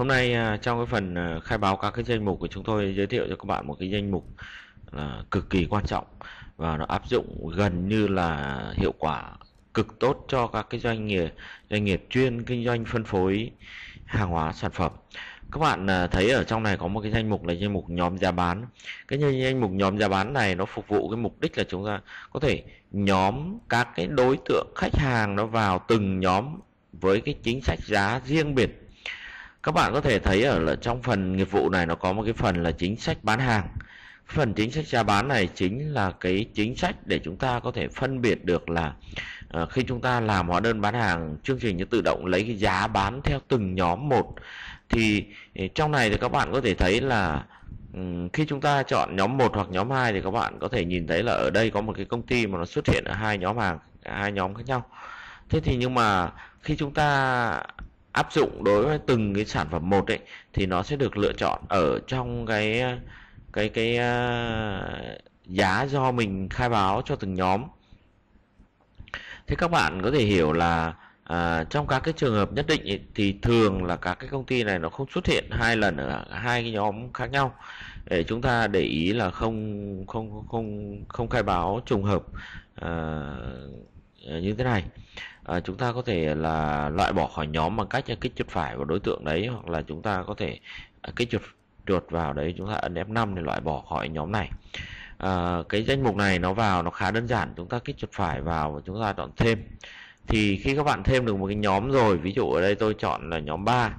Hôm nay à, trong cái phần à, khai báo các cái danh mục của chúng tôi giới thiệu cho các bạn một cái danh mục là cực kỳ quan trọng và nó áp dụng gần như là hiệu quả cực tốt cho các cái doanh nghiệp doanh nghiệp chuyên kinh doanh phân phối hàng hóa sản phẩm các bạn à, thấy ở trong này có một cái danh mục là danh mục nhóm giá bán cái danh mục nhóm giá bán này nó phục vụ cái mục đích là chúng ta có thể nhóm các cái đối tượng khách hàng nó vào từng nhóm với cái chính sách giá riêng biệt các bạn có thể thấy ở trong phần nghiệp vụ này nó có một cái phần là chính sách bán hàng phần chính sách giá bán này chính là cái chính sách để chúng ta có thể phân biệt được là uh, khi chúng ta làm hóa đơn bán hàng chương trình nó tự động lấy cái giá bán theo từng nhóm một thì ờ, trong này thì các bạn có thể thấy là ừ, khi chúng ta chọn nhóm 1 hoặc nhóm 2 thì các bạn có thể nhìn thấy là ở đây có một cái công ty mà nó xuất hiện ở hai nhóm hàng hai nhóm khác nhau thế thì nhưng mà khi chúng ta áp dụng đối với từng cái sản phẩm một ấy thì nó sẽ được lựa chọn ở trong cái cái cái uh, giá do mình khai báo cho từng nhóm thế các bạn có thể hiểu là à, trong các cái trường hợp nhất định ấy, thì thường là các cái công ty này nó không xuất hiện hai lần ở hai cái nhóm khác nhau để chúng ta để ý là không không không không khai báo trùng hợp à, Ờ, như thế này à, chúng ta có thể là loại bỏ khỏi nhóm bằng cách kích chuột phải vào đối tượng đấy hoặc là chúng ta có thể à, kích chuột chuột vào đấy chúng ta ấn F5 để loại bỏ khỏi nhóm này à, cái danh mục này nó vào nó khá đơn giản chúng ta kích chuột phải vào và chúng ta chọn thêm thì khi các bạn thêm được một cái nhóm rồi ví dụ ở đây tôi chọn là nhóm 3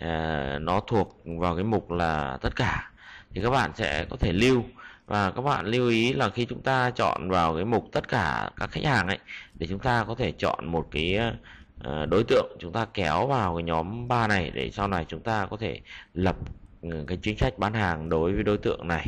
à, nó thuộc vào cái mục là tất cả thì các bạn sẽ có thể lưu và các bạn lưu ý là khi chúng ta chọn vào cái mục tất cả các khách hàng ấy để chúng ta có thể chọn một cái ờ, đối tượng chúng ta kéo vào cái nhóm 3 này để sau này chúng ta có thể lập ừ, cái chính sách bán hàng đối với đối tượng này